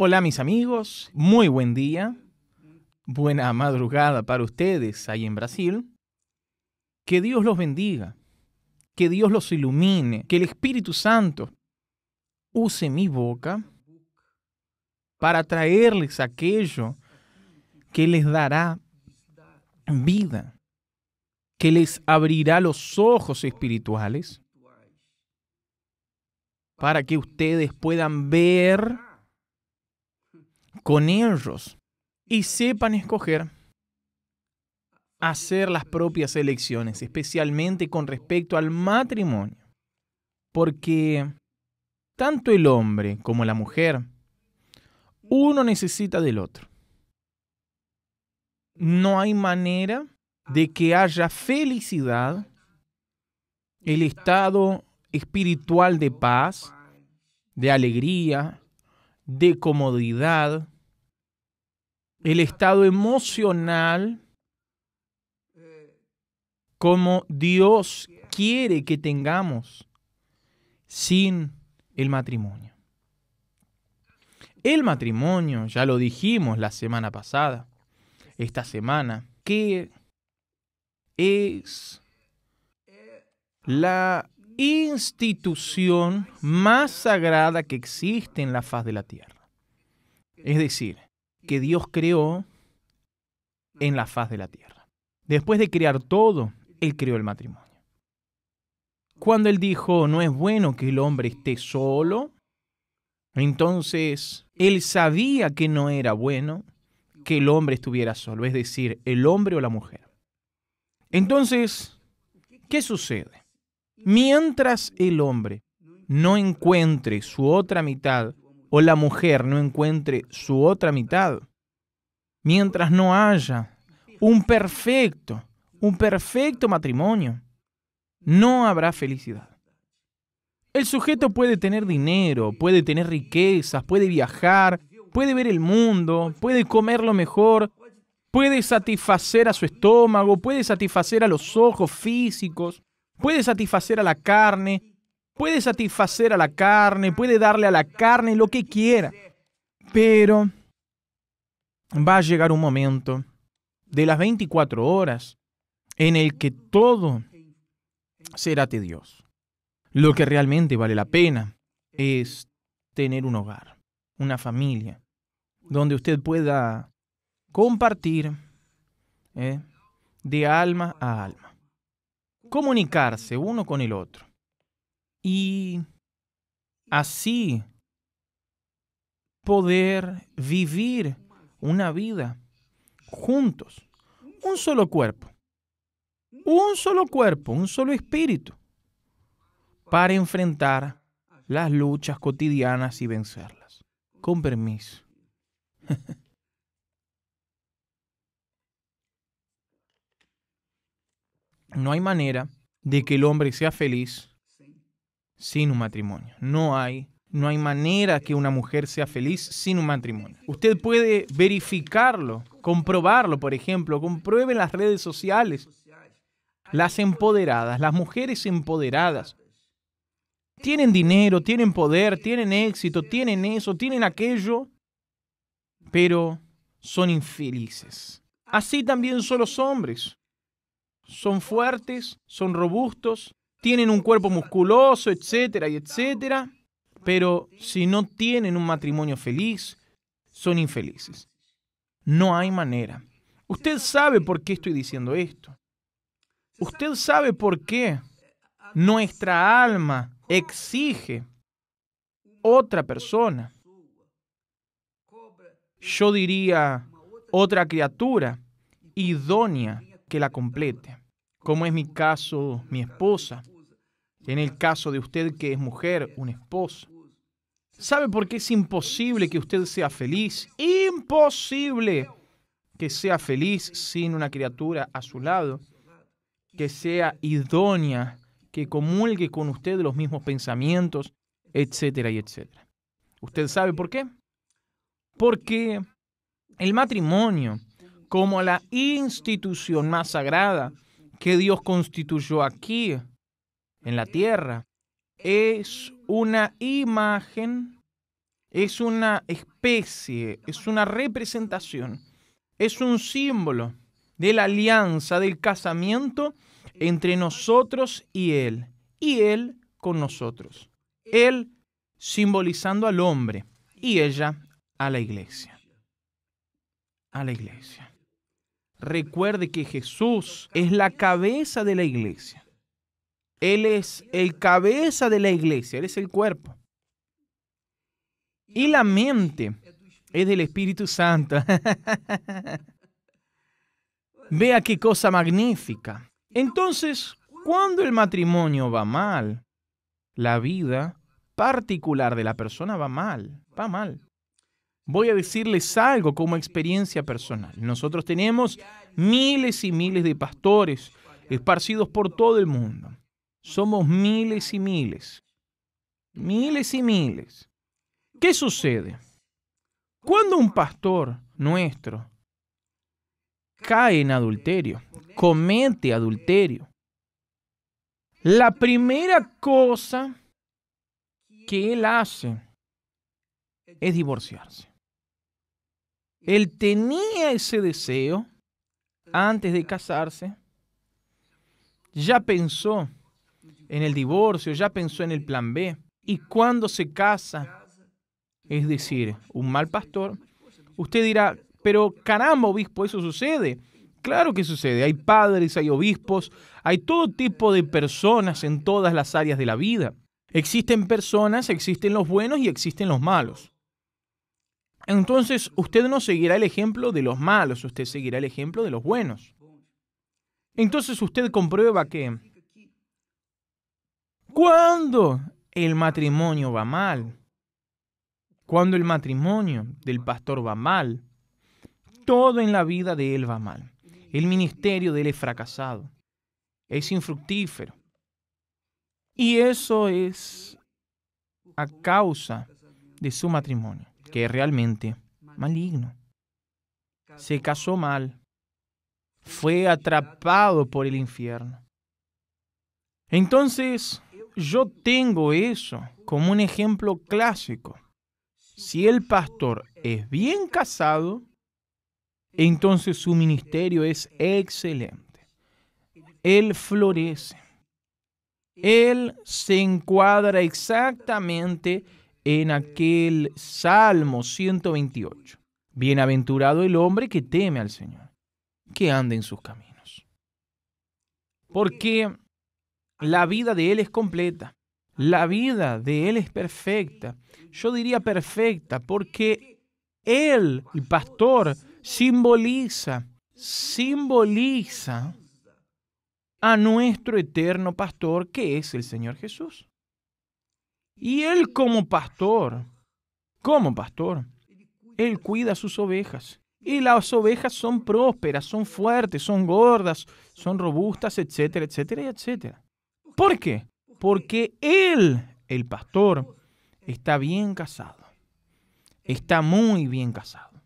Hola mis amigos, muy buen día, buena madrugada para ustedes ahí en Brasil. Que Dios los bendiga, que Dios los ilumine, que el Espíritu Santo use mi boca para traerles aquello que les dará vida, que les abrirá los ojos espirituales para que ustedes puedan ver con ellos y sepan escoger hacer las propias elecciones, especialmente con respecto al matrimonio. Porque tanto el hombre como la mujer, uno necesita del otro. No hay manera de que haya felicidad, el estado espiritual de paz, de alegría, de comodidad, el estado emocional como Dios quiere que tengamos sin el matrimonio. El matrimonio, ya lo dijimos la semana pasada, esta semana, que es la institución más sagrada que existe en la faz de la tierra. Es decir, que Dios creó en la faz de la tierra. Después de crear todo, Él creó el matrimonio. Cuando Él dijo, no es bueno que el hombre esté solo, entonces Él sabía que no era bueno que el hombre estuviera solo, es decir, el hombre o la mujer. Entonces, ¿qué sucede? Mientras el hombre no encuentre su otra mitad o la mujer no encuentre su otra mitad, mientras no haya un perfecto, un perfecto matrimonio, no habrá felicidad. El sujeto puede tener dinero, puede tener riquezas, puede viajar, puede ver el mundo, puede comer lo mejor, puede satisfacer a su estómago, puede satisfacer a los ojos físicos, puede satisfacer a la carne, Puede satisfacer a la carne, puede darle a la carne lo que quiera, pero va a llegar un momento de las 24 horas en el que todo será Dios. Lo que realmente vale la pena es tener un hogar, una familia, donde usted pueda compartir ¿eh? de alma a alma, comunicarse uno con el otro y así poder vivir una vida juntos, un solo cuerpo, un solo cuerpo, un solo espíritu, para enfrentar las luchas cotidianas y vencerlas. Con permiso. No hay manera de que el hombre sea feliz sin un matrimonio. No hay, no hay manera que una mujer sea feliz sin un matrimonio. Usted puede verificarlo, comprobarlo, por ejemplo, compruebe en las redes sociales. Las empoderadas, las mujeres empoderadas, tienen dinero, tienen poder, tienen éxito, tienen eso, tienen aquello, pero son infelices. Así también son los hombres. Son fuertes, son robustos, tienen un cuerpo musculoso, etcétera, y etcétera, pero si no tienen un matrimonio feliz, son infelices. No hay manera. Usted sabe por qué estoy diciendo esto. Usted sabe por qué nuestra alma exige otra persona. Yo diría otra criatura idónea que la complete como es mi caso, mi esposa, en el caso de usted que es mujer, un esposo. ¿Sabe por qué es imposible que usted sea feliz? Imposible que sea feliz sin una criatura a su lado, que sea idónea, que comulgue con usted los mismos pensamientos, etcétera y etcétera. ¿Usted sabe por qué? Porque el matrimonio, como la institución más sagrada, que Dios constituyó aquí, en la tierra, es una imagen, es una especie, es una representación, es un símbolo de la alianza, del casamiento entre nosotros y Él, y Él con nosotros. Él simbolizando al hombre y ella a la iglesia. A la iglesia. Recuerde que Jesús es la cabeza de la iglesia. Él es el cabeza de la iglesia, Él es el cuerpo. Y la mente es del Espíritu Santo. Vea qué cosa magnífica. Entonces, cuando el matrimonio va mal, la vida particular de la persona va mal, va mal voy a decirles algo como experiencia personal. Nosotros tenemos miles y miles de pastores esparcidos por todo el mundo. Somos miles y miles. Miles y miles. ¿Qué sucede? Cuando un pastor nuestro cae en adulterio, comete adulterio, la primera cosa que él hace es divorciarse. Él tenía ese deseo antes de casarse. Ya pensó en el divorcio, ya pensó en el plan B. Y cuando se casa, es decir, un mal pastor, usted dirá, pero caramba, obispo, eso sucede. Claro que sucede. Hay padres, hay obispos, hay todo tipo de personas en todas las áreas de la vida. Existen personas, existen los buenos y existen los malos. Entonces usted no seguirá el ejemplo de los malos, usted seguirá el ejemplo de los buenos. Entonces usted comprueba que cuando el matrimonio va mal, cuando el matrimonio del pastor va mal, todo en la vida de él va mal. El ministerio de él es fracasado, es infructífero. Y eso es a causa de su matrimonio que es realmente maligno. Se casó mal. Fue atrapado por el infierno. Entonces, yo tengo eso como un ejemplo clásico. Si el pastor es bien casado, entonces su ministerio es excelente. Él florece. Él se encuadra exactamente en aquel Salmo 128. Bienaventurado el hombre que teme al Señor, que ande en sus caminos. Porque la vida de Él es completa, la vida de Él es perfecta. Yo diría perfecta porque Él, el pastor, simboliza, simboliza a nuestro eterno pastor que es el Señor Jesús. Y él como pastor, como pastor, él cuida sus ovejas. Y las ovejas son prósperas, son fuertes, son gordas, son robustas, etcétera, etcétera, etcétera. ¿Por qué? Porque él, el pastor, está bien casado. Está muy bien casado.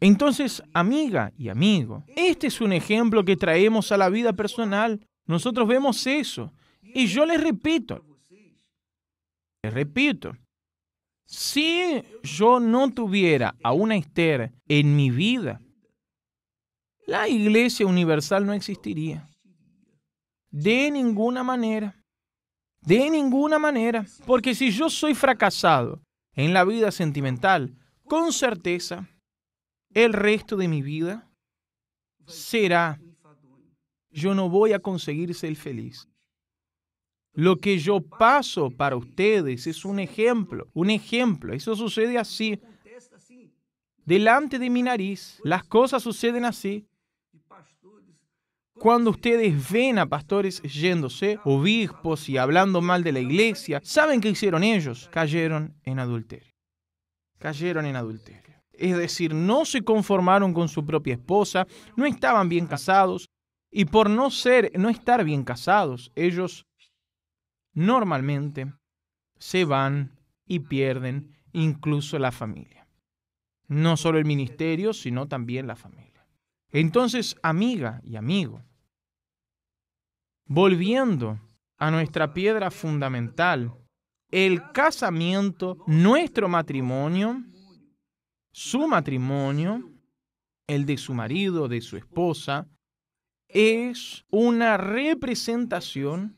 Entonces, amiga y amigo, este es un ejemplo que traemos a la vida personal. Nosotros vemos eso. Y yo les repito, Repito, si yo no tuviera a una Esther en mi vida, la Iglesia Universal no existiría. De ninguna manera. De ninguna manera. Porque si yo soy fracasado en la vida sentimental, con certeza, el resto de mi vida será, yo no voy a conseguir ser feliz. Lo que yo paso para ustedes es un ejemplo, un ejemplo. Eso sucede así. Delante de mi nariz, las cosas suceden así. Cuando ustedes ven a pastores yéndose, obispos y hablando mal de la iglesia, ¿saben qué hicieron ellos? Cayeron en adulterio. Cayeron en adulterio. Es decir, no se conformaron con su propia esposa, no estaban bien casados, y por no ser, no estar bien casados, ellos normalmente se van y pierden incluso la familia. No solo el ministerio, sino también la familia. Entonces, amiga y amigo, volviendo a nuestra piedra fundamental, el casamiento, nuestro matrimonio, su matrimonio, el de su marido, de su esposa, es una representación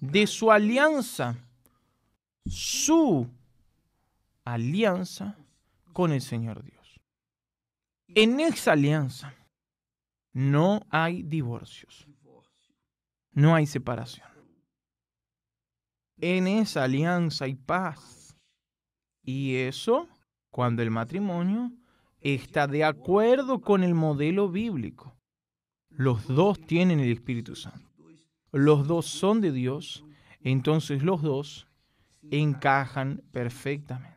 de su alianza, su alianza con el Señor Dios. En esa alianza no hay divorcios, no hay separación. En esa alianza hay paz. Y eso cuando el matrimonio está de acuerdo con el modelo bíblico. Los dos tienen el Espíritu Santo los dos son de Dios, entonces los dos encajan perfectamente.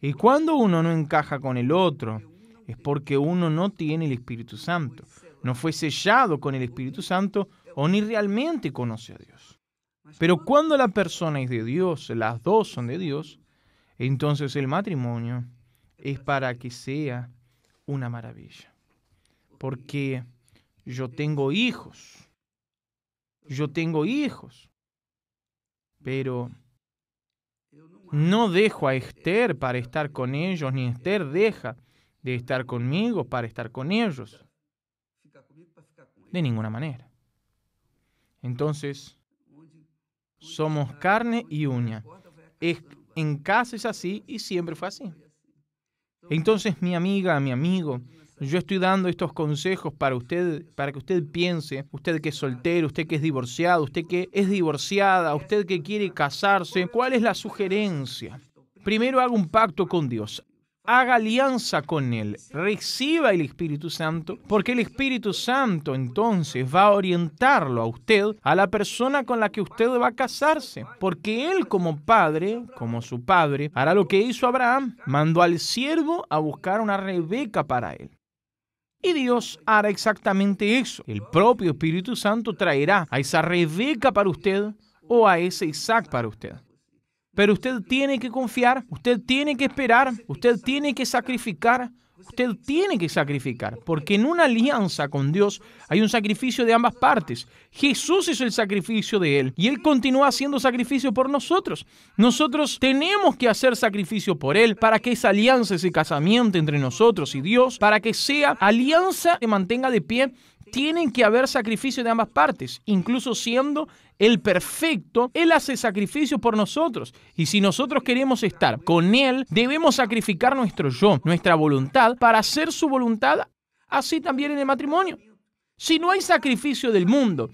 Y cuando uno no encaja con el otro, es porque uno no tiene el Espíritu Santo, no fue sellado con el Espíritu Santo o ni realmente conoce a Dios. Pero cuando la persona es de Dios, las dos son de Dios, entonces el matrimonio es para que sea una maravilla. Porque yo tengo hijos yo tengo hijos. Pero no dejo a Esther para estar con ellos, ni Esther deja de estar conmigo para estar con ellos. De ninguna manera. Entonces, somos carne y uña. en casa es así y siempre fue así. Entonces, mi amiga, mi amigo, yo estoy dando estos consejos para usted, para que usted piense, usted que es soltero, usted que es divorciado, usted que es divorciada, usted que quiere casarse, ¿cuál es la sugerencia? Primero haga un pacto con Dios haga alianza con Él, reciba el Espíritu Santo, porque el Espíritu Santo entonces va a orientarlo a usted, a la persona con la que usted va a casarse, porque Él como padre, como su padre, hará lo que hizo Abraham, mandó al siervo a buscar una Rebeca para Él. Y Dios hará exactamente eso. El propio Espíritu Santo traerá a esa Rebeca para usted o a ese Isaac para usted. Pero usted tiene que confiar, usted tiene que esperar, usted tiene que sacrificar, Usted tiene que sacrificar, porque en una alianza con Dios hay un sacrificio de ambas partes. Jesús es el sacrificio de Él y Él continúa haciendo sacrificio por nosotros. Nosotros tenemos que hacer sacrificio por Él para que esa alianza, ese casamiento entre nosotros y Dios, para que sea alianza que mantenga de pie tienen que haber sacrificio de ambas partes, incluso siendo el perfecto, Él hace sacrificio por nosotros. Y si nosotros queremos estar con Él, debemos sacrificar nuestro yo, nuestra voluntad, para hacer su voluntad así también en el matrimonio. Si no hay sacrificio del mundo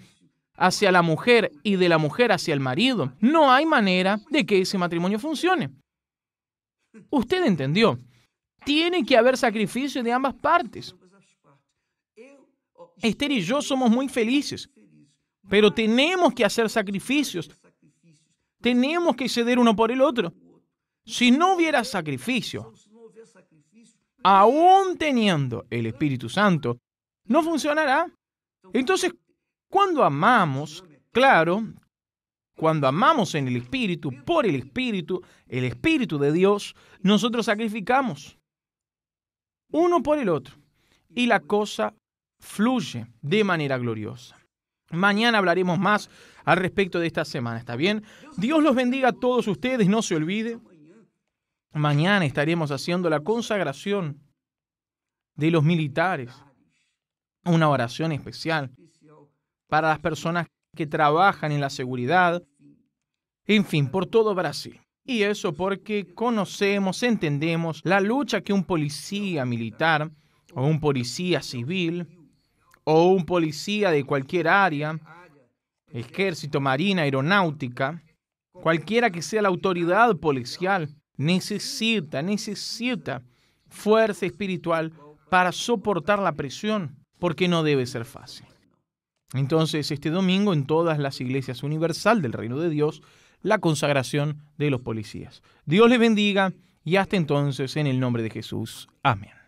hacia la mujer y de la mujer hacia el marido, no hay manera de que ese matrimonio funcione. Usted entendió. Tiene que haber sacrificio de ambas partes. Esther y yo somos muy felices pero tenemos que hacer sacrificios. Tenemos que ceder uno por el otro. Si no hubiera sacrificio, aún teniendo el Espíritu Santo, no funcionará. Entonces, cuando amamos, claro, cuando amamos en el Espíritu, por el Espíritu, el Espíritu de Dios, nosotros sacrificamos uno por el otro y la cosa fluye de manera gloriosa. Mañana hablaremos más al respecto de esta semana, ¿está bien? Dios los bendiga a todos ustedes, no se olvide. Mañana estaremos haciendo la consagración de los militares, una oración especial para las personas que trabajan en la seguridad, en fin, por todo Brasil. Y eso porque conocemos, entendemos la lucha que un policía militar o un policía civil o un policía de cualquier área, ejército, marina, aeronáutica, cualquiera que sea la autoridad policial, necesita, necesita fuerza espiritual para soportar la presión, porque no debe ser fácil. Entonces, este domingo en todas las iglesias universal del reino de Dios, la consagración de los policías. Dios les bendiga y hasta entonces en el nombre de Jesús. Amén.